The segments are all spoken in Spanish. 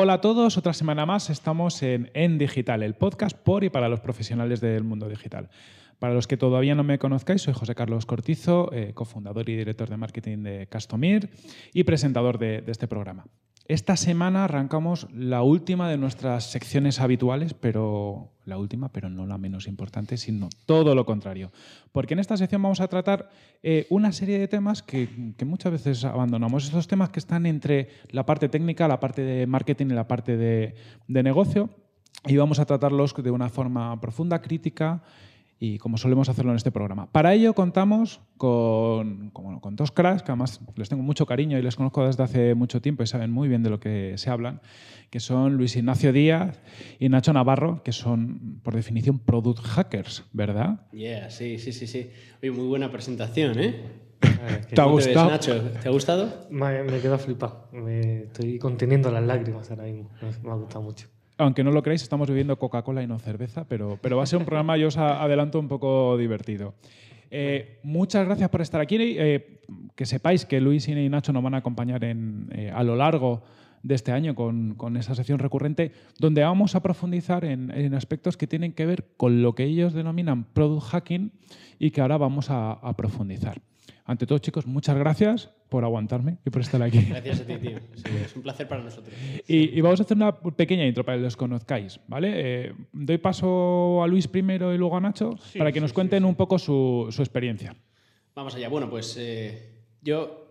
Hola a todos, otra semana más estamos en En Digital, el podcast por y para los profesionales del mundo digital. Para los que todavía no me conozcáis, soy José Carlos Cortizo, eh, cofundador y director de marketing de Castomir y presentador de este programa. Esta semana arrancamos la última de nuestras secciones habituales, pero la última, pero no la menos importante, sino todo lo contrario. Porque en esta sección vamos a tratar eh, una serie de temas que, muchas veces abandonamos. Esos temas que están entre la parte técnica, la parte de marketing y la parte de negocio. Y vamos a tratarlos de una forma profunda, crítica y como solemos hacerlo en este programa. Para ello contamos con, con dos cracks, que además les tengo mucho cariño y les conozco desde hace mucho tiempo y saben muy bien de lo que se hablan, que son Luis Ignacio Díaz y Nacho Navarro, que son, por definición, product hackers, ¿verdad? Yeah, sí, sí, sí, sí. Oye, muy buena presentación, ¿eh? ¿Te ha gustado? ha gustado? Me, he quedado flipado. Me estoy conteniendo las lágrimas ahora mismo. Me ha gustado mucho. Aunque no lo creáis, estamos viviendo Coca-Cola y no cerveza, pero, pero va a ser un programa, yo os adelanto, un poco divertido. Eh, muchas gracias por estar aquí. Eh, que sepáis que Luis y Nacho nos van a acompañar eh, a lo largo de este año con, con, esa sesión recurrente, donde vamos a profundizar en, aspectos que tienen que ver con lo que ellos denominan product hacking y que ahora vamos a profundizar. Ante todo, chicos, muchas gracias por aguantarme y por estar aquí. Gracias a ti, tío. es un placer para nosotros. Y, vamos a hacer una pequeña intro para que los conozcáis, ¿vale? Eh, doy paso a Luis primero y luego a Nacho para que nos cuenten un poco su, experiencia. Vamos allá. Bueno, pues eh, yo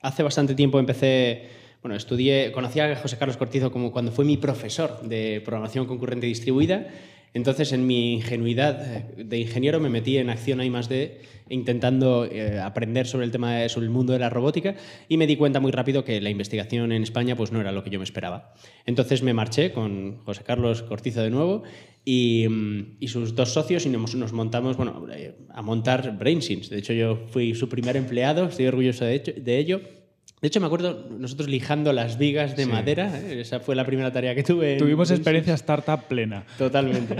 hace bastante tiempo empecé, bueno, estudié, conocí a José Carlos Cortizo como cuando fue mi profesor de programación concurrente distribuida. Entonces, en mi ingenuidad eh, de ingeniero me metí en acción ahí más de intentando eh, aprender sobre el tema de, mundo de la robótica y me di cuenta muy rápido que la investigación en España pues no era lo que yo me esperaba. Entonces me marché con José Carlos Cortizo de nuevo y, mm, sus dos socios y nos, montamos bueno, eh, a montar BrainSins. De hecho, yo fui su primer empleado, estoy orgulloso de, de ello de hecho, me acuerdo nosotros lijando las vigas de madera, ¿eh? esa fue la primera tarea que tuve. Tuvimos experiencia startup plena. Totalmente.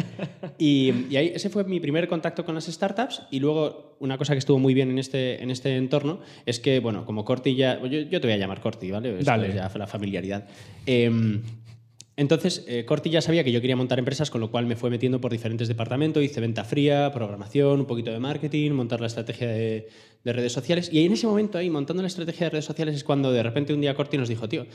y, ahí, ese fue mi primer contacto con las startups y luego una cosa que estuvo muy bien en este, en este entorno es que, bueno, como Corti ya... Yo, te voy a llamar Corti, ¿vale? Dale. Ya fue la familiaridad. Em, entonces, eh, Corti ya sabía que yo quería montar empresas, con lo cual me fue metiendo por diferentes departamentos, hice venta fría, programación, un poquito de marketing, montar la estrategia de, redes sociales. Y en ese momento ahí, montando la estrategia de redes sociales, es cuando de repente un día Corti nos dijo, tío,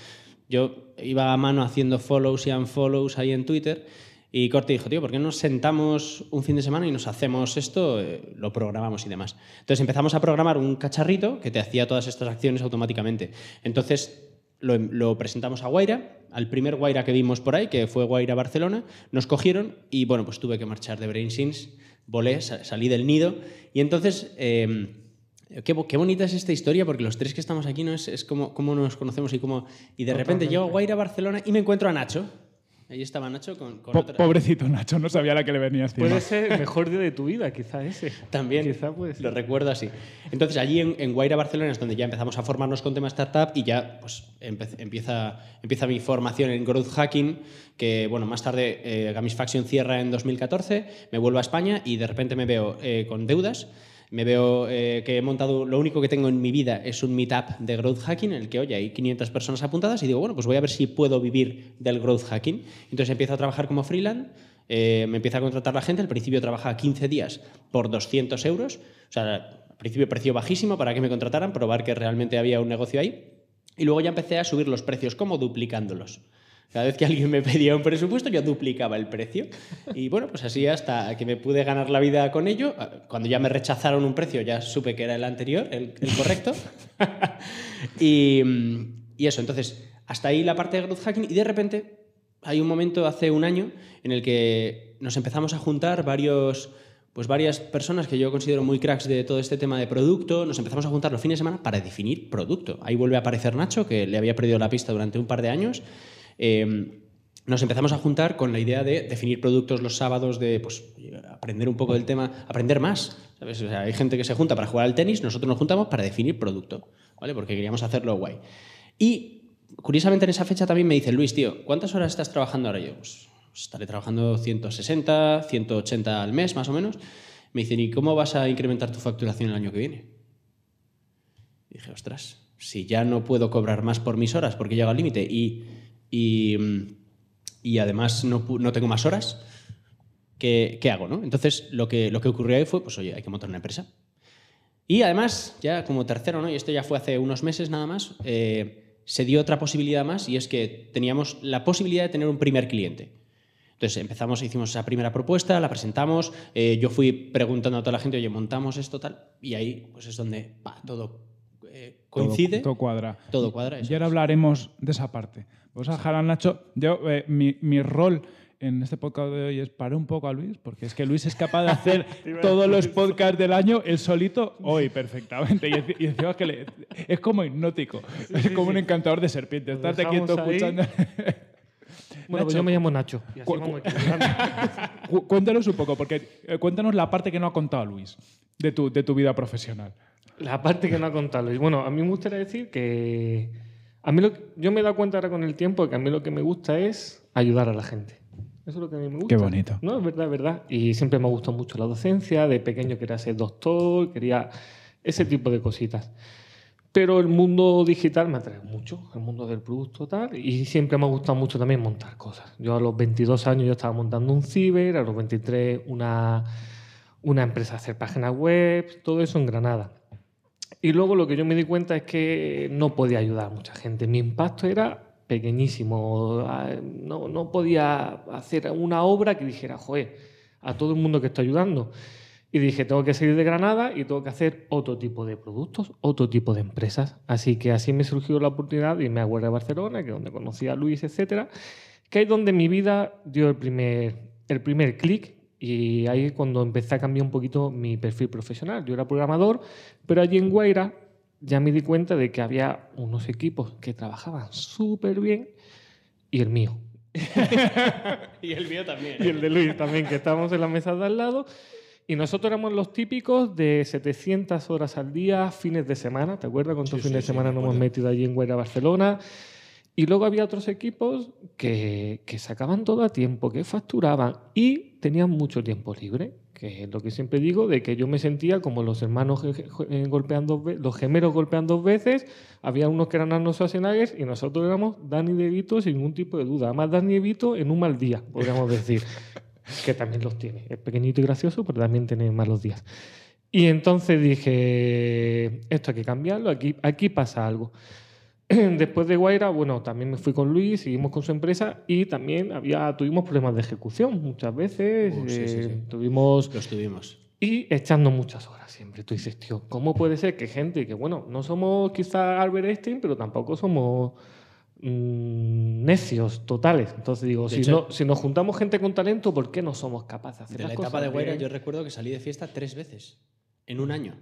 yo iba a mano haciendo follows y unfollows ahí en Twitter. Y Corti dijo, tío, ¿por qué no nos sentamos un fin de semana y nos hacemos esto, eh, lo programamos y demás? Entonces empezamos a programar un cacharrito que te hacía todas estas acciones automáticamente. Entonces Em, lo, presentamos a Guaira, al primer Guaira que vimos por ahí, que fue Guaira Barcelona, nos cogieron y bueno, pues tuve que marchar de Brain Sins, volé, salí del nido y entonces... Em, qué, bonita es esta historia porque los tres que estamos aquí no es, como, nos conocemos y como... Y de repente llego a Guaira, Barcelona y me encuentro a Nacho, Ahí estaba Nacho con, otra. Pobrecito Nacho, no sabía la que le venía Puede ser el mejor día de tu vida, quizá ese. También, quizá lo recuerdo así. Entonces, allí en, en, Guaira, Barcelona, es donde ya empezamos a formarnos con tema startup y ya pues, empieza, empieza mi formación en growth hacking, que bueno, más tarde eh, Faction cierra en 2014, me vuelvo a España y de repente me veo eh, con deudas me veo eh, que he montado, lo único que tengo en mi vida es un meetup de growth hacking en el que, oye, hay 500 personas apuntadas y digo, bueno, pues voy a ver si puedo vivir del growth hacking. Entonces empiezo a trabajar como freelance. Eh, me empieza a contratar la gente, al principio trabajaba 15 días por 200 euros, o sea, al principio precio bajísimo para que me contrataran, probar que realmente había un negocio ahí, y luego ya empecé a subir los precios como duplicándolos. Cada vez que alguien me pedía un presupuesto, yo duplicaba el precio. Y bueno, pues así hasta que me pude ganar la vida con ello. Ah, cuando ya me rechazaron un precio, ya supe que era el anterior, el, correcto. y, eso, entonces, hasta ahí la parte de growth hacking. Y de repente, hay un momento hace un año en el que nos empezamos a juntar varios. Pues varias personas que yo considero muy cracks de todo este tema de producto, nos empezamos a juntar los fines de semana para definir producto. Ahí vuelve a aparecer Nacho, que le había perdido la pista durante un par de años, Em, nos empezamos a juntar con la idea de definir productos los sábados, de pues, aprender un poco del tema, aprender más. ¿sabes? hay gente que se junta para jugar al tenis, nosotros nos juntamos para definir producto, ¿vale? porque queríamos hacerlo guay. Y curiosamente en esa fecha también me dice, Luis, tío, ¿cuántas horas estás trabajando ahora? yo, pues, estaré trabajando 160, 180 al mes más o menos. Me dicen, ¿y cómo vas a incrementar tu facturación el año que viene? dije, ostras, si ya no puedo cobrar más por mis horas porque llega al límite y y, y además no, no, tengo más horas, ¿qué, qué hago? ¿no? Entonces, lo que, lo que ocurrió ahí fue, pues oye, hay que montar una empresa. Y además, ya como tercero, ¿no? y esto ya fue hace unos meses nada más, eh, se dio otra posibilidad más y es que teníamos la posibilidad de tener un primer cliente. Entonces empezamos, hicimos esa primera propuesta, la presentamos, eh, yo fui preguntando a toda la gente, oye, montamos esto tal, y ahí pues es donde todo eh, coincide. Todo, cuadra. Todo cuadra. y ahora hablaremos de esa parte a Harán Nacho, yo, eh, mi, mi rol en este podcast de hoy es parar un poco a Luis, porque es que Luis es capaz de hacer todos los podcasts del año él solito hoy perfectamente. Y, encima es que es como hipnótico, es como un encantador de serpientes. Estarte quieto escuchando. Bueno, pues yo me llamo Nacho. cuéntanos un poco, porque eh, cuéntanos la parte que no ha contado Luis de tu, de tu vida profesional. La parte que no ha contado Luis. Bueno, a mí me gustaría decir que a mí yo me he dado cuenta ahora con el tiempo que a mí lo que me gusta es ayudar a la gente. Eso es lo que a mí me gusta. Qué bonito. No, es verdad, es verdad. Y siempre me ha gustado mucho la docencia. De pequeño quería ser doctor, quería ese tipo de cositas. Pero el mundo digital me atrae mucho, el mundo del producto tal, y siempre me ha gustado mucho también montar cosas. Yo a los 22 años yo estaba montando un ciber, a los 23 una, una empresa hacer páginas web, todo eso en Granada. Y luego lo que yo me di cuenta es que no podía ayudar a mucha gente. Mi impacto era pequeñísimo. Ah, no, podía hacer una obra que dijera, joder, a todo el mundo que está ayudando. Y dije, tengo que salir de Granada y tengo que hacer otro tipo de productos, otro tipo de empresas. Así que así me surgió la oportunidad y me acuerdo a Barcelona, que donde conocí a Luis, etcétera, que es donde mi vida dio el primer, el primer clic y ahí cuando empecé a cambiar un poquito mi perfil profesional. Yo era programador, pero allí en Guaira ya me di cuenta de que había unos equipos que trabajaban súper bien y el mío. y el mío también. Y el de Luis también, que estábamos en la mesa de al lado. Y nosotros éramos los típicos de 700 horas al día, fines de semana. ¿Te acuerdas cuántos fines de semana nos hemos metido allí en Guaira, Barcelona? Y luego había otros equipos que, que sacaban todo a tiempo, que facturaban y tenían mucho tiempo libre, que es lo que siempre digo, de que yo me sentía como los hermanos eh, golpeando, los gemelos golpean dos veces, había unos que eran Arnold Schwarzenegger y nosotros éramos Dani devito sin ningún tipo de duda. Además, Dani y en un mal día, podríamos decir, que también los tiene. Es pequeñito y gracioso, pero también tiene malos días. Y entonces dije, esto hay que cambiarlo, aquí, aquí pasa algo. después de Guaira, bueno, también me fui con Luis, seguimos con su empresa y también había, tuvimos problemas de ejecución muchas veces. Eh, tuvimos. Los tuvimos. Y echando muchas horas siempre. Tú dices, tío, ¿cómo puede ser que gente que, bueno, no somos quizá Albert Einstein, pero tampoco somos mm, necios totales. Entonces digo, si, si, nos juntamos gente con talento, ¿por qué no somos capaces de hacer De la etapa de Guaira, yo recuerdo que salí de fiesta tres veces en un año.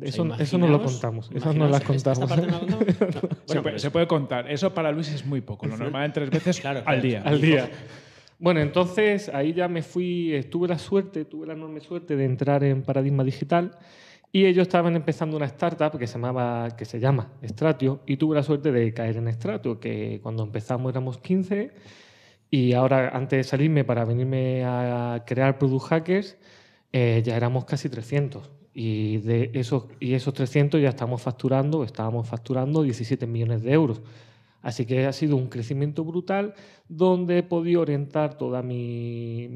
Eso, no lo contamos. eso no las contamos. se, puede, contar. Eso para Luis es muy poco. Lo normal en tres veces al día. Al día. Bueno, entonces ahí ya me fui. Eh, tuve la suerte, tuve la enorme suerte de entrar en Paradigma Digital. Y ellos estaban empezando una startup que se, llamaba, que llama Stratio. Y tuve la suerte de caer en Stratio, que cuando empezamos éramos 15. Y ahora, antes de salirme para venirme a crear Product Hackers, eh, ya éramos casi 300. Y de esos, y esos 300 ya estamos facturando, estábamos facturando 17 millones de euros. Así que ha sido un crecimiento brutal donde he podido orientar toda mi,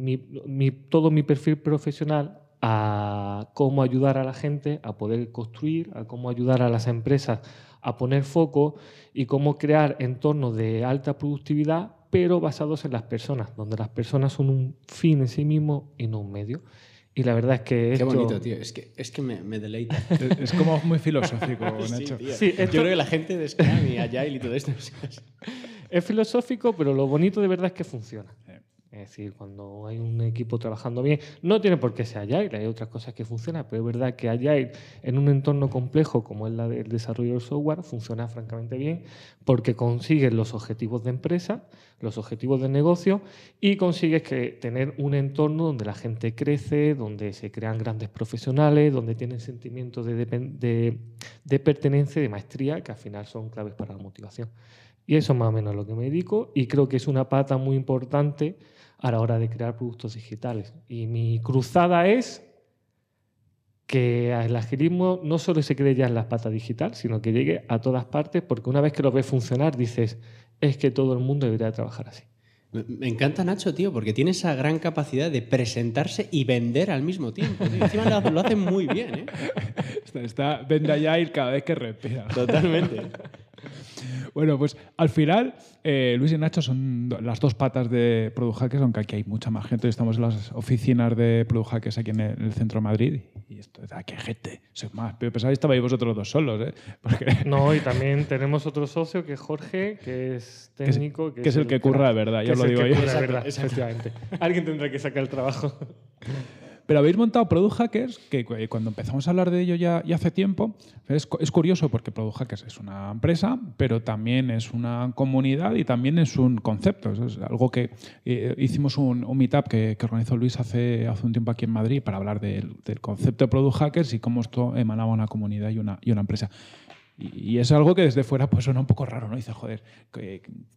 todo mi perfil profesional a cómo ayudar a la gente a poder construir, a cómo ayudar a las empresas a poner foco y cómo crear entornos de alta productividad, pero basados en las personas, donde las personas son un fin en sí mismo y no un medio. Y la verdad es que. Qué bonito, tío. Es que, es que me, deleita. Es, como muy filosófico, Nacho. Sí, Yo creo que la gente de Scrum y Agile y todo esto. es filosófico, pero lo bonito de verdad es que funciona. Eh, es decir, cuando hay un equipo trabajando bien, no tiene por qué ser Agile, hay otras cosas que funcionan, pero es verdad que Agile en un entorno complejo como es el desarrollo del software funciona francamente bien porque consigues los objetivos de empresa, los objetivos de negocio y consigues que tener un entorno donde la gente crece, donde se crean grandes profesionales, donde tienen sentimientos de, pertenencia de maestría que al final son claves para la motivación. Y eso es más o menos lo que me dedico y creo que es una pata muy importante a la hora de crear productos digitales. Y mi cruzada es que el agilismo no solo se quede ya en la pata digital, sino que llegue a todas partes, porque una vez que lo ves funcionar, dices, es que todo el mundo debería trabajar así. Me encanta Nacho, tío, porque tiene esa gran capacidad de presentarse y vender al mismo tiempo. Encima lo hace muy bien, ¿eh? Está, está venda ya cada vez que respira. Totalmente. Bueno, pues al final, eh, Luis y Nacho son las dos patas de Produjaques, aunque aquí hay mucha más gente. Estamos en las oficinas de Produjaques aquí en el, centro de Madrid. Y esto, ah, qué gente! Soy más. Pero pensaba que estabais vosotros dos solos, ¿eh? Porque... No, y también tenemos otro socio que es Jorge, que es técnico. Que, es, el, que curra, ¿verdad? Ya lo digo yo. exactamente. Alguien tendrá que sacar el trabajo. Pero habéis montado Product Hackers, que eh, cuando empezamos a hablar de ello ya, hace tiempo, es, curioso porque Product Hackers es una empresa, pero también es una comunidad y también es un concepto. Es algo que eh, hicimos un, meetup que, organizó Luis hace, un tiempo aquí en Madrid para hablar del, concepto de Product Hackers y cómo esto emanaba una comunidad y una empresa. Y, es algo que desde fuera pues suena un poco raro, ¿no? dice joder,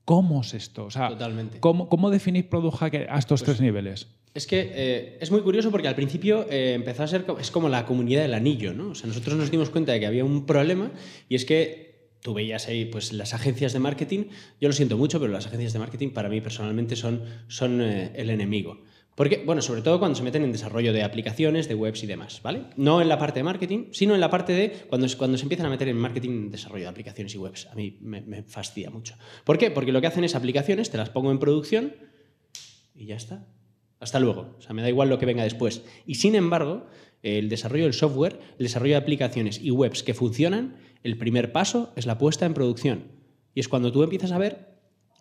¿cómo es esto? O sea, ¿cómo, cómo definís Product Hacker a estos pues tres niveles? Es que eh, es muy curioso porque al principio eh, empezó a ser es como la comunidad del anillo, ¿no? O sea, nosotros nos dimos cuenta de que había un problema y es que tú veías ahí pues las agencias de marketing, yo lo siento mucho, pero las agencias de marketing para mí personalmente son, son eh, el enemigo. Porque, bueno, sobre todo cuando se meten en desarrollo de aplicaciones, de webs y demás, ¿vale? No en la parte de marketing, sino en la parte de cuando, cuando se empiezan a meter en marketing, desarrollo de aplicaciones y webs. A mí me, me fastidia mucho. ¿Por qué? Porque lo que hacen es aplicaciones, te las pongo en producción y ya está. Hasta luego. O sea, me da igual lo que venga después. Y sin embargo, el desarrollo del software, el desarrollo de aplicaciones y webs que funcionan, el primer paso es la puesta en producción. Y es cuando tú empiezas a ver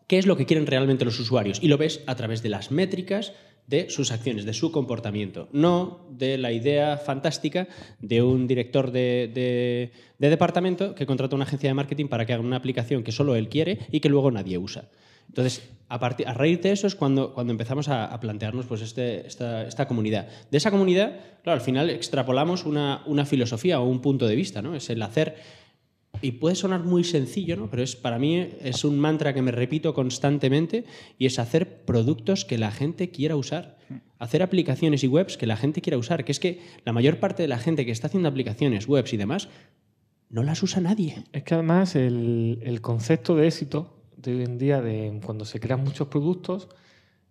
qué es lo que quieren realmente los usuarios. Y lo ves a través de las métricas, de sus acciones, de su comportamiento, no de la idea fantástica de un director de, departamento que contrata una agencia de marketing para que haga una aplicación que solo él quiere y que luego nadie usa. Entonces, a, partir, a, raíz de eso es cuando, cuando empezamos a, plantearnos pues, este, esta, comunidad. De esa comunidad, claro, al final extrapolamos una, una filosofía o un punto de vista, ¿no? Es el hacer y puede sonar muy sencillo, ¿no? Pero es, para mí es un mantra que me repito constantemente y es hacer productos que la gente quiera usar. Hacer aplicaciones y webs que la gente quiera usar. Que es que la mayor parte de la gente que está haciendo aplicaciones, webs y demás, no las usa nadie. Es que además el, concepto de éxito de hoy en día, de cuando se crean muchos productos,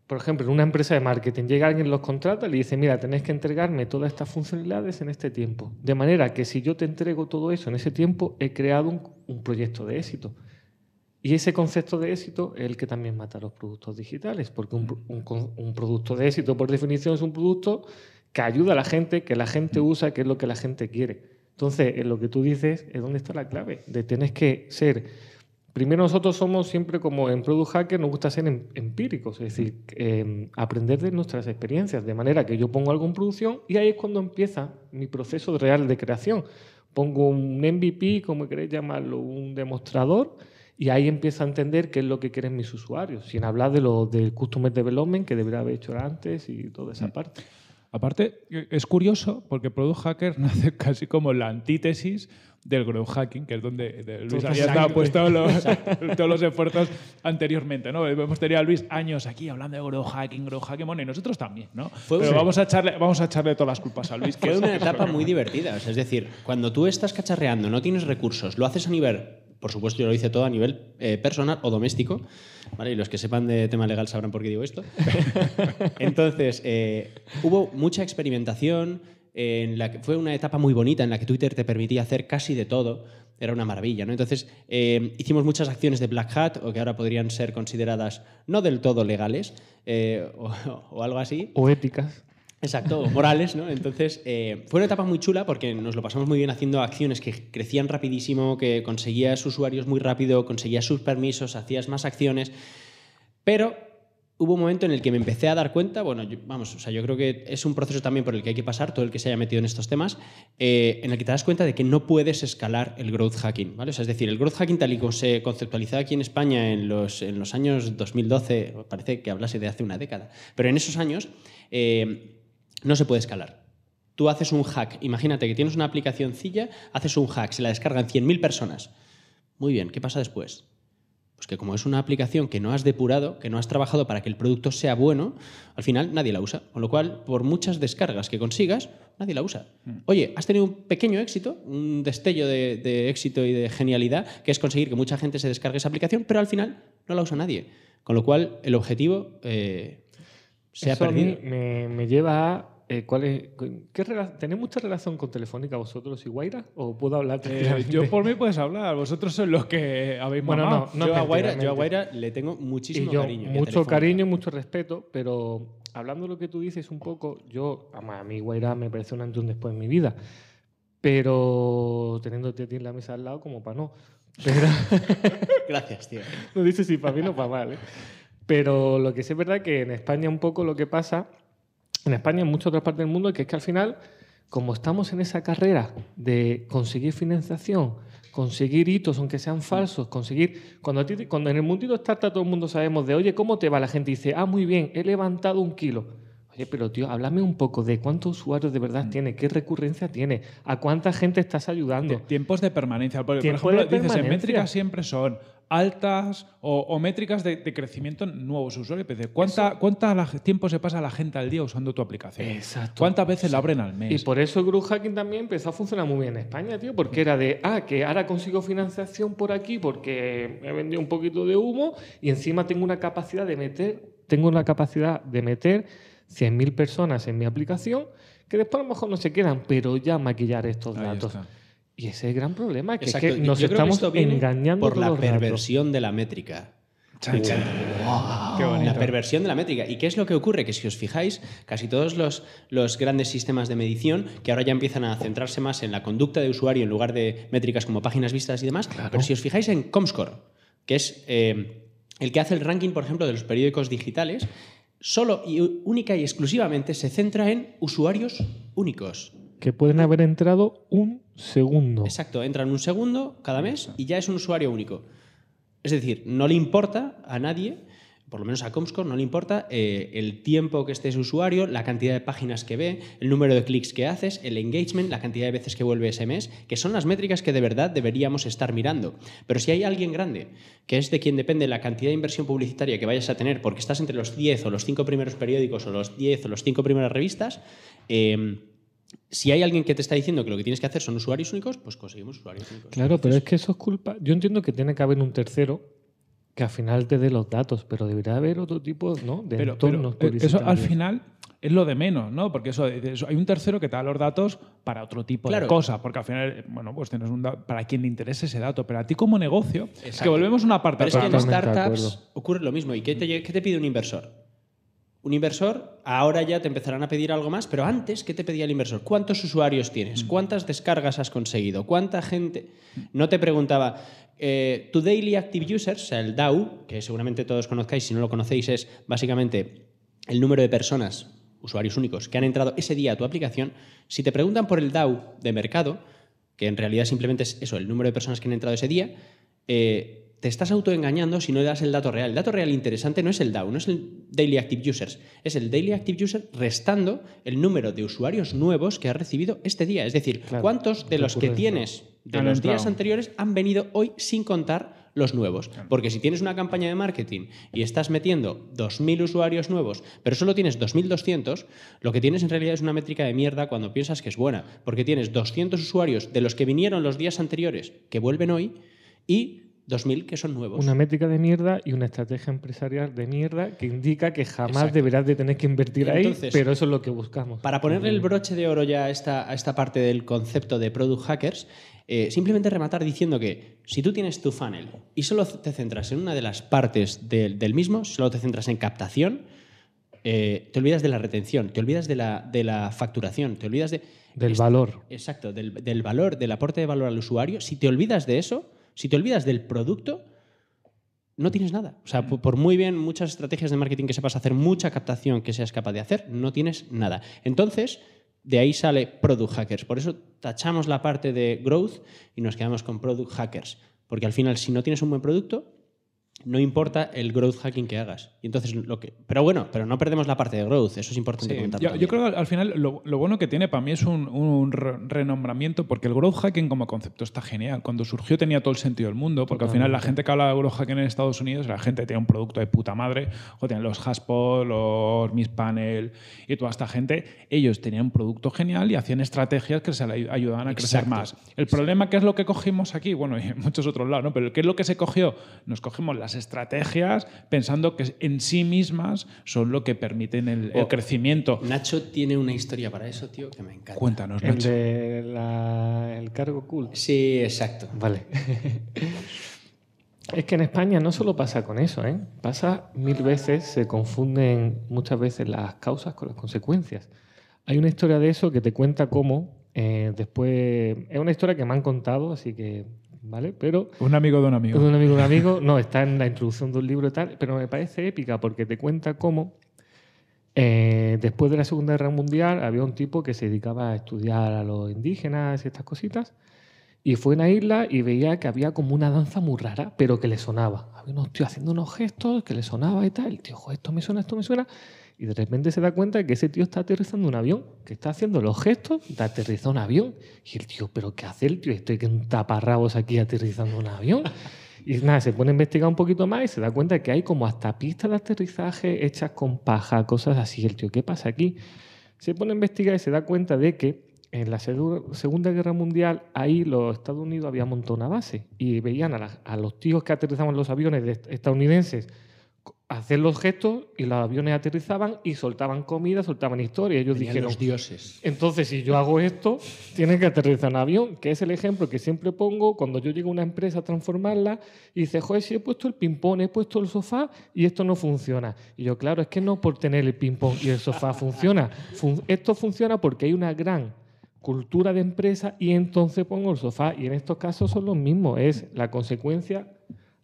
por ejemplo, en una empresa de marketing, llega alguien, los contrata y le dice, mira, tenés que entregarme todas estas funcionalidades en este tiempo. De manera que si yo te entrego todo eso en ese tiempo, he creado un, proyecto de éxito. Y ese concepto de éxito es el que también mata a los productos digitales, porque un, producto de éxito, por definición, es un producto que ayuda a la gente, que la gente usa, que es lo que la gente quiere. Entonces, en lo que tú dices es donde está la clave, de tienes que ser Primero nosotros somos siempre como en Product Hacker, nos gusta ser em, empíricos, es decir, em, aprender de nuestras experiencias, de manera que yo pongo algo en producción y ahí es cuando empieza mi proceso real de creación. Pongo un MVP, como queréis llamarlo, un demostrador, y ahí empiezo a entender qué es lo que quieren mis usuarios, sin hablar de lo del Customer Development que debería haber hecho antes y toda esa mm. parte. Aparte, e, es curioso porque Product Hacker nace casi como la antítesis del growth hacking, que es donde Luis había puesto todos los esfuerzos anteriormente. ¿no? Hemos tenido a Luis años aquí hablando de growth hacking, growth hacking, bueno, y nosotros también. ¿no? Pero vamos, a echarle, vamos a echarle todas las culpas a Luis. Que Fue una etapa muy divertida. es decir, cuando tú estás cacharreando, no tienes recursos, lo haces a nivel por supuesto, yo lo hice todo a nivel eh, personal o doméstico. ¿vale? Y los que sepan de tema legal sabrán por qué digo esto. Entonces, eh, hubo mucha experimentación, la que fue una etapa muy bonita en la que Twitter te permitía hacer casi de todo. Era una maravilla, ¿no? Entonces, eh, hicimos muchas acciones de Black Hat, o que ahora podrían ser consideradas no del todo legales, eh, o, algo así. O épicas. Exacto, o morales, ¿no? Entonces, eh, fue una etapa muy chula porque nos lo pasamos muy bien haciendo acciones que crecían rapidísimo, que conseguías usuarios muy rápido, conseguías sus permisos, hacías más acciones, pero hubo un momento en el que me empecé a dar cuenta, bueno, vamos, o sea, yo creo que es un proceso también por el que hay que pasar, todo el que se haya metido en estos temas, eh, en el que te das cuenta de que no puedes escalar el growth hacking, ¿vale? O sea, es decir, el growth hacking tal y como se conceptualizaba aquí en España en los, en los años 2012, parece que hablase de hace una década, pero en esos años eh, no se puede escalar. Tú haces un hack, imagínate que tienes una aplicacioncilla, haces un hack, se la descargan 100.000 personas. Muy bien, ¿qué pasa después? Pues que como es una aplicación que no has depurado, que no has trabajado para que el producto sea bueno, al final nadie la usa. Con lo cual, por muchas descargas que consigas, nadie la usa. Mm. Oye, has tenido un pequeño éxito, un destello de, éxito y de genialidad, que es conseguir que mucha gente se descargue esa aplicación, pero al final no la usa nadie. Con lo cual, el objetivo eh, se ha perdido. Me, me lleva a eh, ¿cuál es, qué ¿tenéis mucha relación con Telefónica vosotros y Guaira? ¿O puedo hablar eh, Yo por mí puedes hablar, vosotros sois los que habéis bueno, No, yo, a Guaira, le tengo muchísimo cariño. Eh, mucho cariño y mucho respeto, pero hablando de lo que tú dices un poco, yo, a mí Guaira me parece un antes después en mi vida, pero teniéndote a ti en la mesa al lado como para no. Gracias, tío. No dices si para mí no para mal. ¿eh? Pero lo que sí es verdad que en España un poco lo que pasa en España y en muchas otras partes del mundo, que es que al final, como estamos en esa carrera de conseguir financiación, conseguir hitos, aunque sean falsos, conseguir... Cuando, en el mundito startup todo el mundo sabemos de, oye, ¿cómo te va? La gente dice, ah, muy bien, he levantado un kilo. Oye, pero tío, háblame un poco de cuántos usuarios de verdad mm. tiene, qué recurrencia tiene, a cuánta gente estás ayudando. Tiempos de permanencia. Porque, por ejemplo, dices, en métricas siempre son altas o, métricas de, crecimiento nuevos usuarios. ¿Cuánta, tiempo se pasa la gente al día usando tu aplicación? Exacto. ¿Cuántas veces la abren al mes? Y por eso el group hacking también empezó a funcionar muy bien en España, tío, porque era de, ah, que ahora consigo financiación por aquí porque he vendido un poquito de humo y encima tengo una capacidad de meter, tengo una capacidad de meter 100.000 personas en mi aplicación que después a lo mejor no se quedan, pero ya maquillar estos datos. Y ese es el gran problema, que, es que nos estamos engañando por la perversión de la métrica. la perversión de la métrica. ¿Y qué es lo que ocurre? Que si os fijáis, casi todos los, los, grandes sistemas de medición, que ahora ya empiezan a centrarse más en la conducta de usuario en lugar de métricas como páginas vistas y demás, pero si os fijáis en Comscore, que es eh, el que hace el ranking, por ejemplo, de los periódicos digitales, solo y única y exclusivamente se centra en usuarios únicos que pueden haber entrado un segundo. Exacto, entran un segundo cada mes y ya es un usuario único. Es decir, no le importa a nadie, por lo menos a Comscore, no le importa eh, el tiempo que esté ese usuario, la cantidad de páginas que ve, el número de clics que haces, el engagement, la cantidad de veces que vuelve ese mes, que son las métricas que de verdad deberíamos estar mirando. Pero si hay alguien grande, que es de quien depende la cantidad de inversión publicitaria que vayas a tener, porque estás entre los 10 o los 5 primeros periódicos o los 10 o los 5 primeras revistas, eh, si hay alguien que te está diciendo que lo que tienes que hacer son usuarios únicos, pues conseguimos usuarios únicos. Claro, pero es que eso es culpa. Yo entiendo que tiene que haber un tercero que al final te dé los datos, pero debería haber otro tipo ¿no? de entornos eh, Eso al final es lo de menos, ¿no? Porque eh, eso, hay un tercero que te da los datos para otro tipo de cosas, porque al final, eh, bueno, pues tienes un para quien le interese ese dato, pero a ti como negocio, es que volvemos a una parte. Pero es que en startups ocurre lo mismo. ¿Y qué te pide un inversor? un inversor, ahora ya te empezarán a pedir algo más, pero antes, ¿qué te pedía el inversor? ¿Cuántos usuarios tienes? ¿Cuántas descargas has conseguido? ¿Cuánta gente? No te preguntaba, eh, tu daily active users, o sea, el DAU, que seguramente todos conozcáis, si no lo conocéis, es básicamente el número de personas, usuarios únicos, que han entrado ese día a tu aplicación. Si te preguntan por el DAU de mercado, que en realidad simplemente es eso, el número de personas que han entrado ese día, eh, te estás autoengañando si no le das el dato real. El dato real interesante no es el DAO, no es el Daily Active Users, es el Daily Active User restando el número de usuarios nuevos que has recibido este día. Es decir, cuántos de los que tienes de los días anteriores han venido hoy sin contar los nuevos. Porque si tienes una campaña de marketing y estás metiendo 2.000 usuarios nuevos, pero solo tienes 2.200, lo que tienes en realidad es una métrica de mierda cuando piensas que es buena. Porque tienes 200 usuarios de los que vinieron los días anteriores que vuelven hoy y 2000 que son nuevos. Una métrica de mierda y una estrategia empresarial de mierda que indica que jamás deberás de tener que invertir ahí, pero eso es lo que buscamos. Para ponerle el mm. broche de oro ya a esta, a esta parte del concepto de product hackers, eh, simplemente rematar diciendo que si tú tienes tu funnel y solo te centras en una de las partes del mismo, solo te centras en captación, eh, te olvidas de la retención, te olvidas de la, de la facturación, te olvidas de... Del valor. Exacto, del valor, del aporte de valor al usuario. Si te olvidas de eso, si te olvidas del producto, no tienes nada. O sea, mm. por muy bien muchas estrategias de marketing que sepas hacer, mucha captación que seas capaz de hacer, no tienes nada. Entonces, de ahí sale product hackers. Por eso tachamos la parte de growth y nos quedamos con product hackers. Porque al final, si no tienes un buen producto, no importa el growth hacking que hagas. Y entonces lo que, pero bueno, pero no perdemos la parte de growth, eso es importante Yo, creo que al final lo, bueno que tiene para mí es un, renombramiento, porque el growth hacking como concepto está genial. Cuando surgió tenía todo el sentido del mundo, porque al final la gente que habla de growth hacking en Estados Unidos, la gente tenía un producto de puta madre, o tienen los Haspol los panel y toda esta gente, ellos tenían un producto genial y hacían estrategias que se les ayudaban a crecer más. El problema, ¿qué es lo que cogimos aquí? Bueno, y en muchos otros lados, ¿no? Pero ¿qué es lo que se cogió? Nos cogimos las estrategias pensando que en sí mismas son lo que permiten el, oh, crecimiento. Nacho tiene una historia para eso, tío, que me encanta. Cuéntanos, Nacho. ¿El, cargo cool. Sí, exacto. Vale. Es que en España no solo pasa con eso, ¿eh? pasa mil veces, se confunden muchas veces las causas con las consecuencias. Hay una historia de eso que te cuenta cómo, eh, después, es una historia que me han contado, así que ¿vale? Pero... Un amigo de un amigo. Un amigo de un amigo, no, está en la introducción de un libro y tal, pero me parece épica porque te cuenta cómo eh, después de la Segunda Guerra Mundial había un tipo que se dedicaba a estudiar a los indígenas y estas cositas. Y fue a una isla y veía que había como una danza muy rara, pero que le sonaba. Había unos tíos haciendo unos gestos que le sonaba y tal. El tío, esto me suena, esto me suena. Y de repente se da cuenta que ese tío está aterrizando un avión, que está haciendo los gestos de aterrizar un avión. Y el tío, ¿pero qué hace el tío? Estoy en taparrabos aquí aterrizando un avión. Y nada, se pone a investigar un poquito más y se da cuenta que hay como hasta pistas de aterrizaje hechas con paja, cosas así. El tío, ¿qué pasa aquí? Se pone a investigar y se da cuenta de que en la Segunda Guerra Mundial, ahí los Estados Unidos habían montado una base y veían a, a los tíos que aterrizaban los aviones estadounidenses hacer los gestos y los aviones aterrizaban y soltaban comida, soltaban historia. Ellos dijeron, los dioses. Entonces, si yo hago esto, tiene que aterrizar un avión, que es el ejemplo que siempre pongo cuando yo llego a una empresa a transformarla y dice, joder, si he puesto el ping-pong, he puesto el sofá y esto no funciona. Y yo, claro, es que no por tener el ping-pong y el sofá funciona. esto funciona porque hay una gran cultura de empresa y entonces pongo el sofá. Y en estos casos son los mismos, es la consecuencia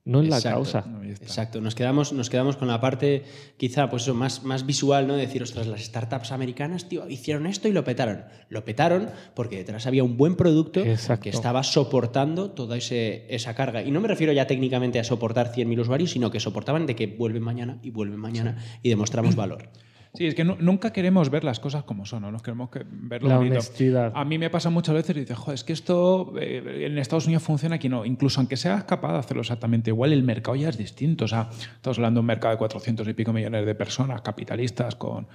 no es la causa. Exacto, nos quedamos, nos quedamos con la parte quizá pues más, más visual, ¿no? De decir, ostras, las startups americanas, tío, hicieron esto y lo petaron. Lo petaron porque detrás había un buen producto que estaba soportando toda ese, esa carga. Y no me refiero ya técnicamente a soportar 100.000 usuarios, sino que soportaban de que vuelven mañana y vuelven mañana y demostramos valor. Sí, es que nunca queremos ver las cosas como son, no nos queremos que ver La A mí me pasa muchas veces y dices, joder, es que esto eh, en Estados Unidos funciona, aquí no. Incluso aunque seas capaz de hacerlo exactamente igual, el mercado ya es distinto. O sea, estamos hablando de un mercado de 400 y pico millones de personas, capitalistas, con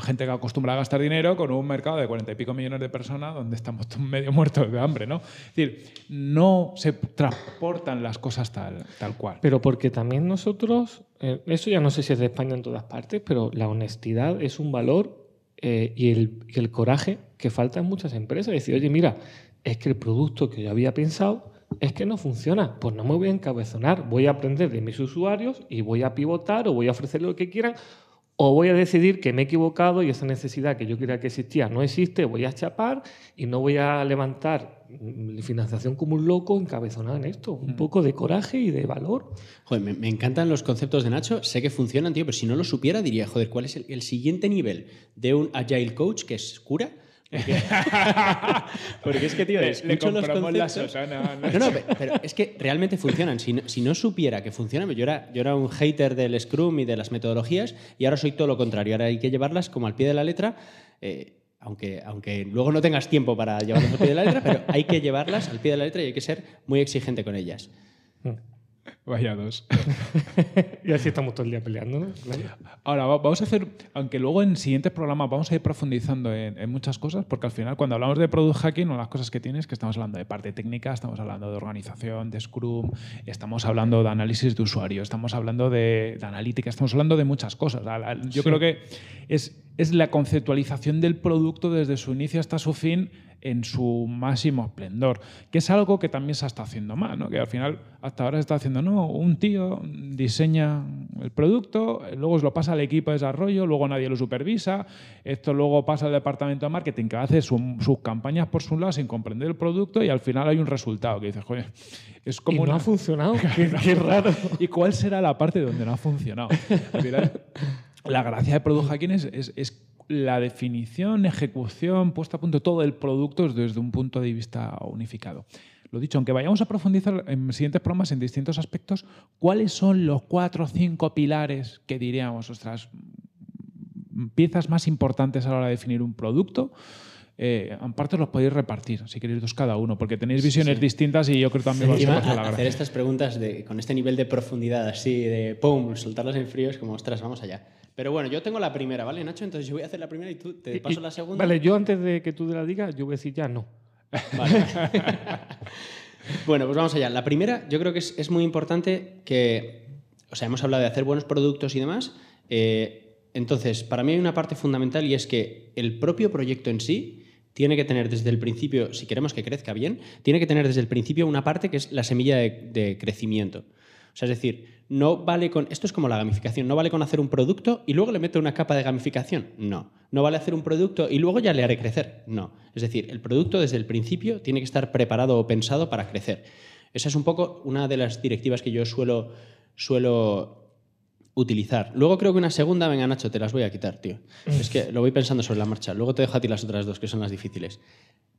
gente que acostumbra a gastar dinero, con un mercado de 40 y pico millones de personas donde estamos medio muertos de hambre, ¿no? Es decir, no se transportan las cosas tal, tal cual. Pero porque también nosotros eh, eso ya no sé si es de España en todas partes, pero la honestidad es un valor eh, y, el, coraje que falta en muchas empresas. Decir, oye, mira, es que el producto que yo había pensado es que no funciona, pues no me voy a encabezonar, voy a aprender de mis usuarios y voy a pivotar o voy a ofrecer lo que quieran o voy a decidir que me he equivocado y esa necesidad que yo creía que existía no existe, voy a chapar y no voy a levantar financiación como un loco encabezonado en esto. Un mm. poco de coraje y de valor. Joder, me, encantan los conceptos de Nacho. Sé que funcionan, tío, pero si no lo supiera diría, joder, ¿cuál es el siguiente nivel de un agile coach que es cura? Porque, es que, tío, no, no, pero, es que realmente funcionan. Si no, supiera que funcionan, yo era, yo era un hater del Scrum y de las metodologías y ahora soy todo lo contrario. Ahora hay que llevarlas como al pie de la letra. Eh, aunque, aunque luego no tengas tiempo para llevarlas al pie de la letra, pero hay que llevarlas al pie de la letra y hay que ser muy exigente con ellas. Mm. Vaya dos. y así estamos todo el día peleando, ¿no? Ahora, vamos a hacer, aunque luego en siguientes programas vamos a ir profundizando en, muchas cosas, porque al final cuando hablamos de product hacking, una de las cosas que tienes es que estamos hablando de parte técnica, estamos hablando de organización, de Scrum, estamos hablando de análisis de usuario, estamos hablando de, analítica, estamos hablando de muchas cosas. Yo creo que es es la conceptualización del producto desde su inicio hasta su fin en su máximo esplendor, que es algo que también se está haciendo mal que al final hasta ahora se está haciendo, no, un tío diseña el producto, luego se lo pasa al equipo de desarrollo, luego nadie lo supervisa, esto luego pasa al departamento de marketing que hace sus campañas por su lado sin comprender el producto y al final hay un resultado que dices, joder, es como... Y no ha funcionado, qué, raro. ¿Y cuál será la parte donde no ha funcionado? la gracia de Product Hacking es, es, la definición, ejecución, puesta a punto todo el producto desde un punto de vista unificado. Lo dicho, aunque vayamos a profundizar en siguientes programas en distintos aspectos, ¿cuáles son los cuatro o cinco pilares que diríamos, ostras, piezas más importantes a la hora de definir un producto? Aparte eh, en los podéis repartir, si queréis dos cada uno, porque tenéis visiones distintas y yo creo también va a, hacer estas preguntas con este nivel de profundidad así, de pum, soltarlas en frío, es como, ostras, vamos allá. Pero bueno, yo tengo la primera, ¿vale, Nacho? Entonces yo voy a hacer la primera y tú te paso la segunda. Vale, yo antes de que tú la digas, yo voy a decir ya no. Vale. bueno, pues vamos allá. La primera, yo creo que es, muy importante que. O sea, hemos hablado de hacer buenos productos y demás. Eh, entonces, para mí hay una parte fundamental y es que el propio proyecto en sí tiene que tener desde el principio, si queremos que crezca bien, tiene que tener desde el principio una parte que es la semilla de crecimiento sea, es decir, no vale con. Esto es como la gamificación, no vale con hacer un producto y luego le meto una capa de gamificación. No. No vale hacer un producto y luego ya le haré crecer. No. Es decir, el producto desde el principio tiene que estar preparado o pensado para crecer. Esa es un poco una de las directivas que yo suelo, suelo utilizar. Luego creo que una segunda, venga Nacho, te las voy a quitar, tío. Mm. Es que lo voy pensando sobre la marcha. Luego te dejo a ti las otras dos, que son las difíciles.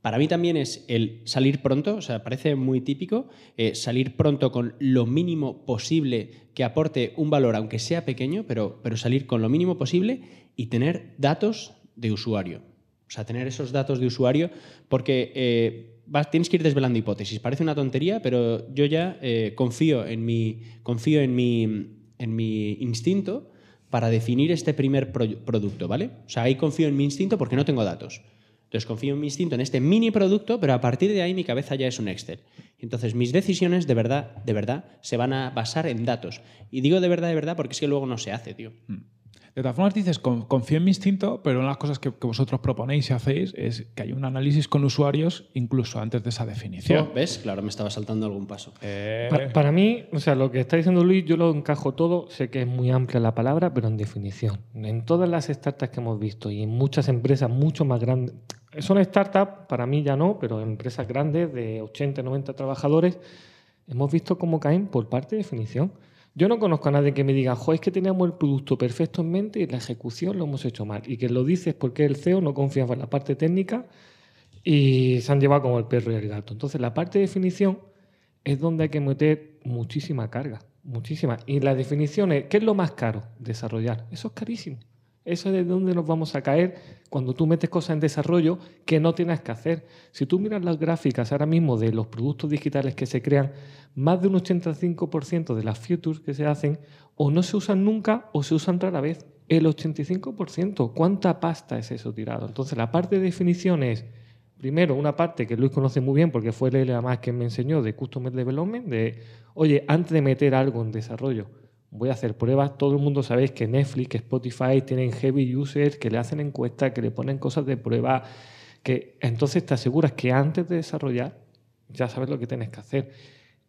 Para mí también es el salir pronto, o sea, parece muy típico, eh, salir pronto con lo mínimo posible que aporte un valor, aunque sea pequeño, pero, pero salir con lo mínimo posible y tener datos de usuario. O sea, tener esos datos de usuario, porque eh, tienes que ir desvelando hipótesis. Parece una tontería, pero yo ya eh, confío, en mi, confío en mi en mi instinto para definir este primer producto, ¿vale? O sea, ahí confío en mi instinto porque no tengo datos. Entonces confío en mi instinto en este mini producto, pero a partir de ahí mi cabeza ya es un Excel. Entonces mis decisiones de verdad, de verdad, se van a basar en datos. Y digo de verdad, de verdad, porque es que luego no se hace, tío. Mm. De todas formas, dices, confío en mi instinto, pero una de las cosas que, vosotros proponéis y hacéis es que hay un análisis con usuarios incluso antes de esa definición. Oh, ¿Ves? Claro, me estaba saltando algún paso. Eh. Para, para, mí, o sea, lo que está diciendo Luis, yo lo encajo todo. Sé que es muy amplia la palabra, pero en definición, en todas las startups que hemos visto y en muchas empresas mucho más grandes, son startups, para mí ya no, pero empresas grandes de 80, 90 trabajadores, hemos visto cómo caen por parte de definición. Yo no conozco a nadie que me diga, jo, es que teníamos el producto perfecto en mente y la ejecución lo hemos hecho mal. Y que lo dices porque el CEO no confiaba en la parte técnica y se han llevado como el perro y el gato. Entonces, la parte de definición es donde hay que meter muchísima carga, muchísima. Y la definición es, ¿qué es lo más caro? Desarrollar. Eso es carísimo. Eso es de dónde nos vamos a caer cuando tú metes cosas en desarrollo que no tienes que hacer. Si tú miras las gráficas ahora mismo de los productos digitales que se crean, más de un 85% de las futures que se hacen o no se usan nunca o se usan rara vez. El 85%, ¿cuánta pasta es eso tirado? Entonces la parte de definición es, primero, una parte que Luis conoce muy bien porque fue él además que me enseñó de Customer Development, de, oye, antes de meter algo en desarrollo, voy a hacer pruebas. Todo el mundo sabéis que Netflix, Spotify tienen heavy users que le hacen encuestas, que le ponen cosas de prueba. Que, entonces te aseguras que antes de desarrollar ya sabes lo que tienes que hacer.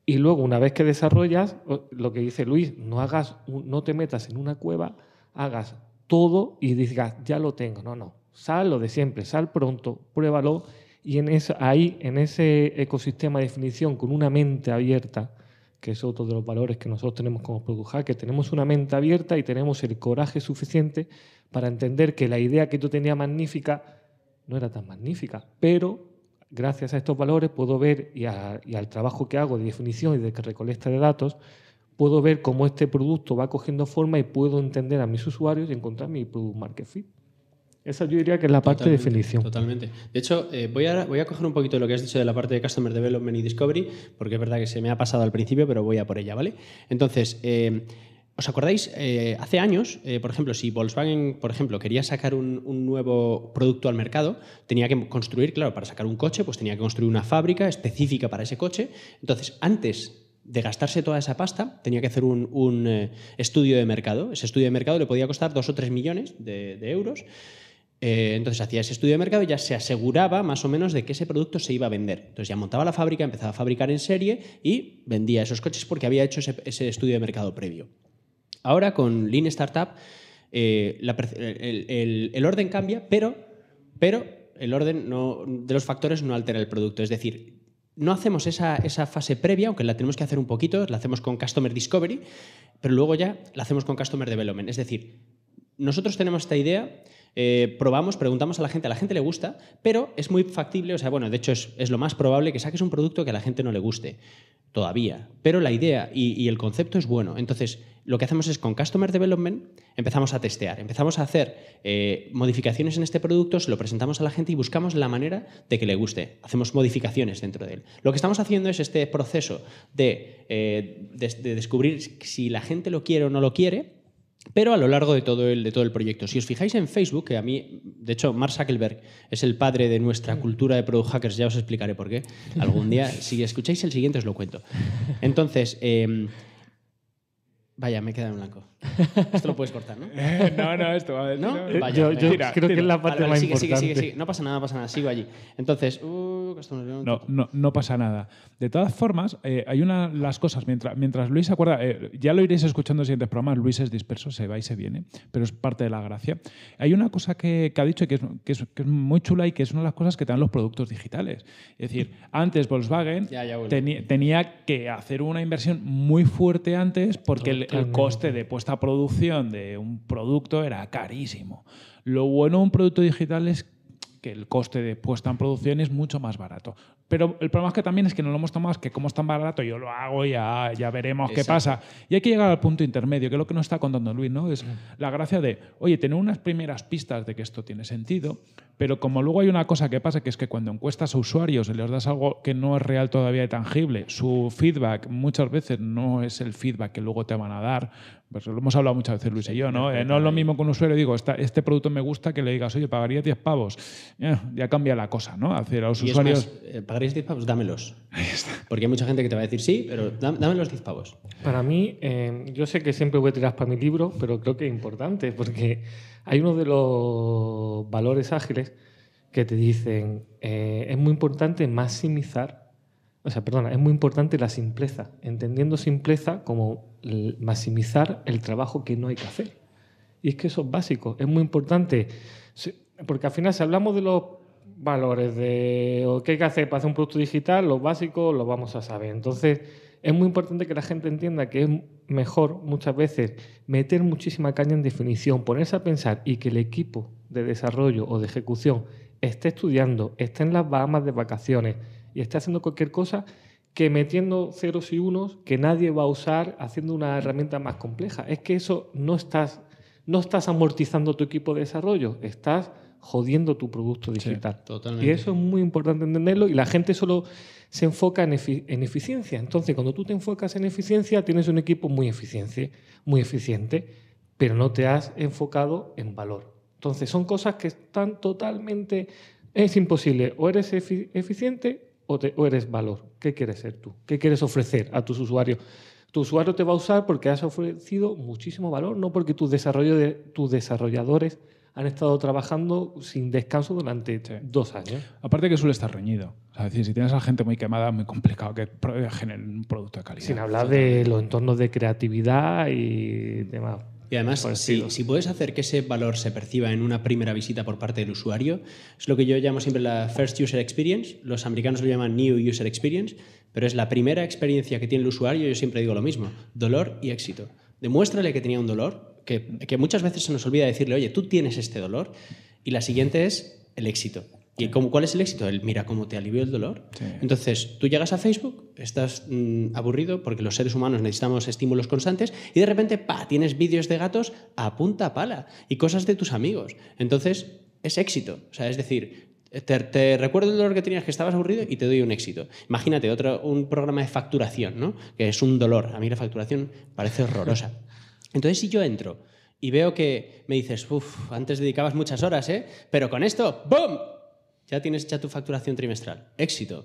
Y luego, una vez que desarrollas, lo que dice Luis, no, hagas, no te metas en una cueva, hagas todo y digas, ya lo tengo. No, no. Sal lo de siempre, sal pronto, pruébalo. Y en ahí, en ese ecosistema de definición, con una mente abierta, que es otro de los valores que nosotros tenemos como Product que Tenemos una mente abierta y tenemos el coraje suficiente para entender que la idea que tú tenía magnífica no era tan magnífica, pero gracias a estos valores puedo ver, y, al trabajo que hago de definición y de que recolecta de datos, puedo ver cómo este producto va cogiendo forma y puedo entender a mis usuarios y encontrar mi Product Market Fit. Esa yo diría que es la parte de definición. Totalmente. De hecho, eh, voy, a, voy a coger un poquito de lo que has dicho de la parte de Customer Development y Discovery, porque es verdad que se me ha pasado al principio, pero voy a por ella, ¿vale? Entonces, eh, ¿Os acordáis? Eh, hace años, por ejemplo, si Volkswagen, por ejemplo, quería sacar un, nuevo producto al mercado, tenía que construir, claro, para sacar un coche, pues tenía que construir una fábrica específica para ese coche. Entonces, antes de gastarse toda esa pasta, tenía que hacer un, estudio de mercado. Ese estudio de mercado le podía costar dos o tres millones de, de euros. Eh, entonces hacía ese estudio de mercado y ya se aseguraba más o menos de que ese producto se iba a vender. Entonces ya montaba la fábrica, empezaba a fabricar en serie y vendía esos coches porque había hecho ese, estudio de mercado previo. Ahora con Lean Startup eh, el, orden cambia, pero, pero el orden de los factores no altera el producto. Es decir, no hacemos esa, esa, fase previa, aunque la tenemos que hacer un poquito, la hacemos con Customer Discovery, pero luego ya la hacemos con Customer Development. Es decir, nosotros tenemos esta idea, eh, probamos, preguntamos a la gente, a la gente le gusta, pero es muy factible, o sea, bueno, de hecho es, es lo más probable que saques un producto que a la gente no le guste todavía, pero la idea y, el concepto es bueno. Entonces, lo que hacemos es con Customer Development empezamos a testear, empezamos a hacer eh, modificaciones en este producto, se lo presentamos a la gente y buscamos la manera de que le guste. Hacemos modificaciones dentro de él. Lo que estamos haciendo es este proceso de, eh, de descubrir si la gente lo quiere o no lo quiere pero a lo largo de todo, el, de todo el proyecto, si os fijáis en Facebook, que a mí, de hecho, Mark Zuckerberg es el padre de nuestra mm. cultura de product hackers, ya os explicaré por qué algún día. si escucháis el siguiente, os lo cuento. Entonces, em, vaya, me he quedado en blanco. Esto lo puedes cortar, ¿no? Eh, no, no, esto va a ¿No? Eh, yo, creo que es la parte más Sigue, sigue, No pasa nada, pasa nada, sigo allí. Entonces, uh, no, no, pasa nada. De todas formas, eh, hay una las cosas, mientras, mientras Luis se acuerda, ya lo iréis escuchando en siguientes programas, Luis es disperso, se va y se viene, pero es parte de la gracia. Hay una cosa que, ha dicho y que es, muy chula y que es una de las cosas que te dan los productos digitales. Es decir, antes Volkswagen tenía que hacer una inversión muy fuerte antes porque el, el coste de puesta producción de un producto era carísimo. Lo bueno de un producto digital es que el coste de puesta en producción es mucho más barato. Pero el problema es que también es que no lo hemos tomado, es que como es tan barato, yo lo hago, ya, ya veremos qué pasa. Y hay que llegar al punto intermedio, que es lo que nos está contando Luis, ¿no? Es la gracia de, oye, tener unas primeras pistas de que esto tiene sentido, pero como luego hay una cosa que pasa, que es que cuando encuestas a usuarios y les das algo que no es real todavía y tangible, su feedback muchas veces no es el feedback que luego te van a dar, pues lo hemos hablado muchas veces Luis y yo, ¿no? Eh, no es lo mismo con un usuario, digo, este producto me gusta, que le digas, oye, pagaría 10 pavos. Eh, ya cambia la cosa, ¿no? Hacer a los usuarios. Más, eh, ¿Pagarías 10 pavos? Dámelos. Porque hay mucha gente que te va a decir sí, pero dame los 10 pavos. Para mí, yo sé que siempre voy a tirar para mi libro, pero creo que es importante, porque hay uno de los valores ágiles que te dicen, es muy importante maximizar o sea, perdona, es muy importante la simpleza, entendiendo simpleza como maximizar el trabajo que no hay que hacer. Y es que eso es básico, es muy importante, porque al final si hablamos de los valores, de qué hay que hacer para hacer un producto digital, los básicos lo vamos a saber. Entonces, es muy importante que la gente entienda que es mejor muchas veces meter muchísima caña en definición, ponerse a pensar y que el equipo de desarrollo o de ejecución esté estudiando, esté en las Bahamas de vacaciones, y esté haciendo cualquier cosa que metiendo ceros y unos que nadie va a usar haciendo una herramienta más compleja. Es que eso no estás, no estás amortizando tu equipo de desarrollo, estás jodiendo tu producto digital. y eso es muy importante entenderlo y la gente solo se enfoca en, eficiencia. Entonces, cuando tú te enfocas en eficiencia, tienes un equipo muy eficiente, muy eficiente, pero no te has enfocado en valor. Entonces, son cosas que están totalmente... Es imposible. O eres eficiente o, eres valor? ¿Qué quieres ser tú? ¿Qué quieres ofrecer a tus usuarios? Tu usuario te va a usar porque has ofrecido muchísimo valor, no porque tus, desarrollo de, tus desarrolladores han estado trabajando sin descanso durante dos años. Aparte que suele estar reñido. es decir, si tienes a gente muy quemada, es muy complicado que generen un producto de calidad. Sin hablar de los entornos de creatividad y demás. Y además, si, puedes hacer que ese valor se perciba en una primera visita por parte del usuario, es lo que yo llamo siempre la First User Experience, los americanos lo llaman New User Experience, pero es la primera experiencia que tiene el usuario, yo siempre digo lo mismo, dolor y éxito. Demuéstrale que tenía un dolor, que, que muchas veces se nos olvida decirle, oye, tú tienes este dolor, y la siguiente es el éxito. ¿Y cuál es el éxito? El, mira cómo te alivió el dolor. Entonces, tú llegas a Facebook, estás mm, aburrido porque los seres humanos necesitamos estímulos constantes y de repente, pa, tienes vídeos de gatos a punta pala y cosas de tus amigos. Entonces, es éxito. O sea, es decir, te, recuerdo el dolor que tenías, que estabas aburrido y te doy un éxito. Imagínate otro, un programa de facturación, ¿no? Que es un dolor. A mí la facturación parece horrorosa. Entonces, si yo entro y veo que me dices, uff, antes dedicabas muchas horas, ¿eh? Pero con esto, ¡boom! ya tienes ya tu facturación trimestral. Éxito.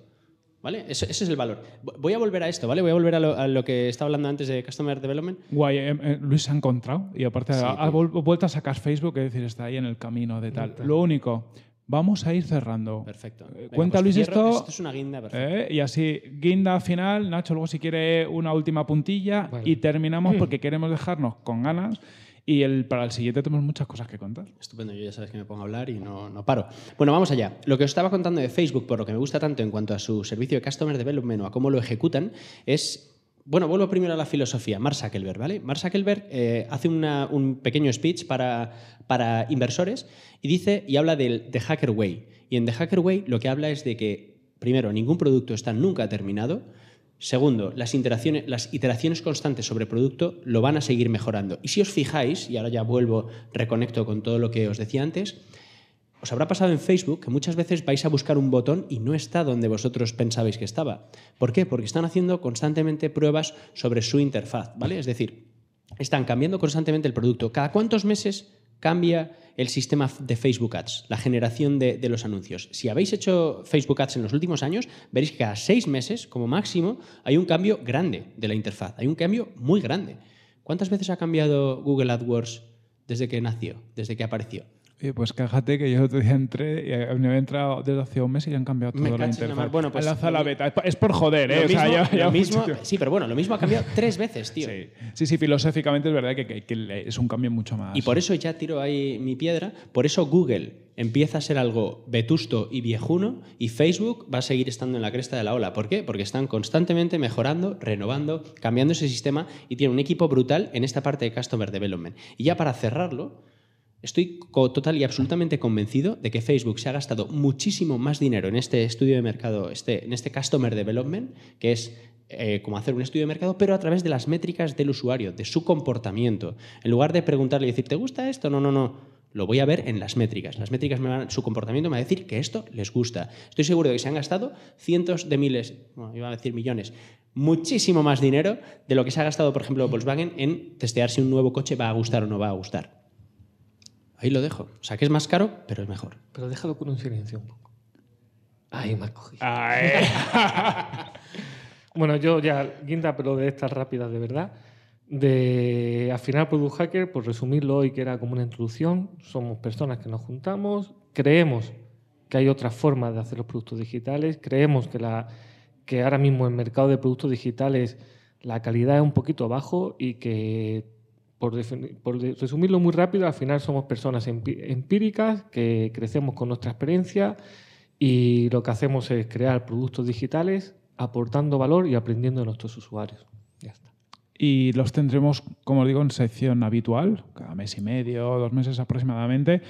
¿Vale? Ese, es el valor. Voy a volver a esto, ¿vale? Voy a volver a lo, que estaba hablando antes de Customer Development. Guay, eh, eh, Luis se ha encontrado y aparte ha, vuelto a sacar Facebook, es decir, está ahí en el camino de tal. Lo único, vamos a ir cerrando. Perfecto. Eh, pues cuenta Luis esto. Esto es una guinda, perfecto. y así, guinda final, Nacho, luego si quiere una última puntilla y terminamos porque queremos dejarnos con ganas y el, para el siguiente tenemos muchas cosas que contar. Estupendo, yo ya sabes que me pongo a hablar y no, no paro. Bueno, vamos allá. Lo que os estaba contando de Facebook, por lo que me gusta tanto en cuanto a su servicio de Customer Development o a cómo lo ejecutan, es bueno, vuelvo primero a la filosofía. Mark Zuckerberg, ¿vale? Mark Zuckerberg eh, hace un pequeño speech para, para, inversores y dice y habla del The Hacker Way. Y en The Hacker Way lo que habla es de que, primero, ningún producto está nunca terminado. Segundo, las, iteraciones constantes sobre producto lo van a seguir mejorando. Y si os fijáis, y ahora ya vuelvo, reconecto con todo lo que os decía antes, os habrá pasado en Facebook que muchas veces vais a buscar un botón y no está donde vosotros pensabais que estaba. ¿Por qué? Porque están haciendo constantemente pruebas sobre su interfaz, ¿vale? Es decir, están cambiando constantemente el producto. Cada cuántos meses cambia el sistema de Facebook Ads, la generación de, los anuncios. Si habéis hecho Facebook Ads en los últimos años, veréis que a seis meses, como máximo, hay un cambio grande de la interfaz, hay un cambio muy grande. ¿Cuántas veces ha cambiado Google AdWords desde que nació, desde que apareció? Oye, pues cájate que yo otro día entré y me he entrado desde hace un mes y ya han cambiado todo la interfaz. Pues es por joder, ¿eh? sí, pero bueno, lo mismo ha cambiado tres veces, tío. Sí, sí, filosóficamente es verdad que, que, es un cambio mucho más. Y por eso ya tiro ahí mi piedra. Por eso Google empieza a ser algo vetusto y viejuno y Facebook va a seguir estando en la cresta de la ola. ¿Por qué? Porque están constantemente mejorando, renovando, cambiando ese sistema y tienen un equipo brutal en esta parte de Customer Development. Y ya para cerrarlo Estoy total y absolutamente convencido de que Facebook se ha gastado muchísimo más dinero en este estudio de mercado, este, en este Customer Development, que es eh, como hacer un estudio de mercado, pero a través de las métricas del usuario, de su comportamiento. En lugar de preguntarle y decir, ¿te gusta esto? No, no, no. Lo voy a ver en las métricas. Las métricas me van, su comportamiento me va a decir que esto les gusta. Estoy seguro de que se han gastado cientos de miles, bueno, iba a decir millones, muchísimo más dinero de lo que se ha gastado, por ejemplo, Volkswagen en testear si un nuevo coche va a gustar o no va a gustar. Ahí lo dejo. O sea, que es más caro, pero es mejor. Pero déjalo con un silencio un poco. Ahí me has cogido. bueno, yo ya, guinda, pero de estas rápidas de verdad. De al final Product Hacker, por resumirlo hoy, que era como una introducción, somos personas que nos juntamos, creemos que hay otras formas de hacer los productos digitales, creemos que, la, que ahora mismo el mercado de productos digitales la calidad es un poquito bajo y que por, resumirlo muy rápido, al final somos personas empíricas que crecemos con nuestra experiencia y lo que hacemos es crear productos digitales aportando valor y aprendiendo de nuestros usuarios. Y los tendremos, como digo, en sección habitual, cada mes y medio, dos meses aproximadamente.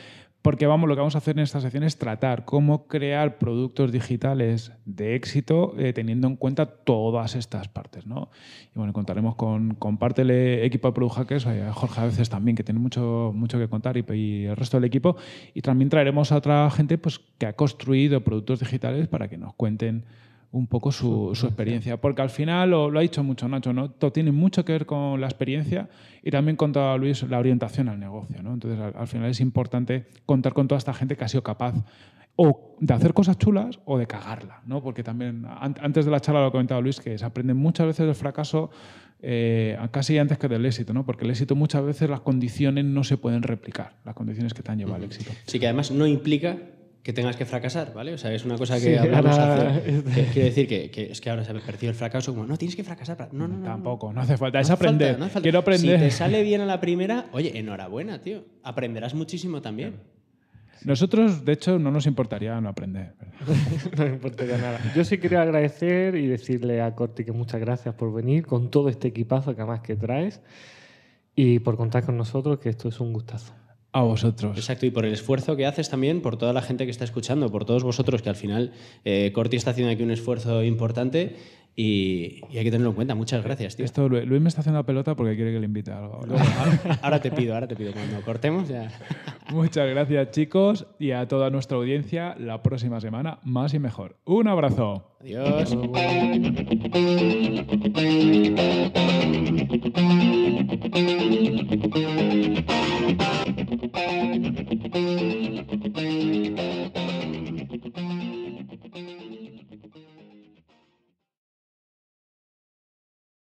Porque vamos, lo que vamos a hacer en esta sección es tratar cómo crear productos digitales de éxito eh, teniendo en cuenta todas estas partes. ¿no? Y bueno, contaremos con compártele equipo de Product Hackers, eh, Jorge a veces también, que tiene mucho, mucho que contar, y, el resto del equipo. Y también traeremos a otra gente pues, que ha construido productos digitales para que nos cuenten un poco su, experiencia. Porque al final, lo, ha dicho mucho Nacho, ¿no? Todo tiene mucho que ver con la experiencia y también contaba Luis la orientación al negocio, ¿no? Entonces, al, final es importante contar con toda esta gente que ha sido capaz o de hacer cosas chulas o de cagarla, ¿no? Porque también, antes de la charla lo comentaba Luis, que se aprende muchas veces del fracaso eh, casi antes que del éxito, ¿no? Porque el éxito muchas veces las condiciones no se pueden replicar, las condiciones que te han llevado al éxito. Sí, que además no implica que tengas que fracasar, ¿vale? O sea, es una cosa que hablamos este- quiero decir que, es que ahora se ha percibido el fracaso como, no, tienes que fracasar. Para... No, no, no, Tampoco, no hace falta, es aprender. Quiero aprender. Si te sale bien a la primera, oye, enhorabuena, tío. Aprenderás muchísimo también. Nosotros, de hecho, no nos importaría no aprender. no nos importaría nada. Yo sí quiero agradecer y decirle a Corti que muchas gracias por venir con todo este equipazo que además que traes y por contar con nosotros, que esto es un gustazo a vosotros. Exacto, y por el esfuerzo que haces también, por toda la gente que está escuchando, por todos vosotros, que al final eh, Corti está haciendo aquí un esfuerzo importante y, hay que tenerlo en cuenta. Muchas gracias, tío. Esto, Luis me está haciendo la pelota porque quiere que le invite algo. Ahora. te pido, ahora te pido. Cuando cortemos ya. Muchas gracias, chicos, y a toda nuestra audiencia. La próxima semana, más y mejor. Un abrazo. Adiós.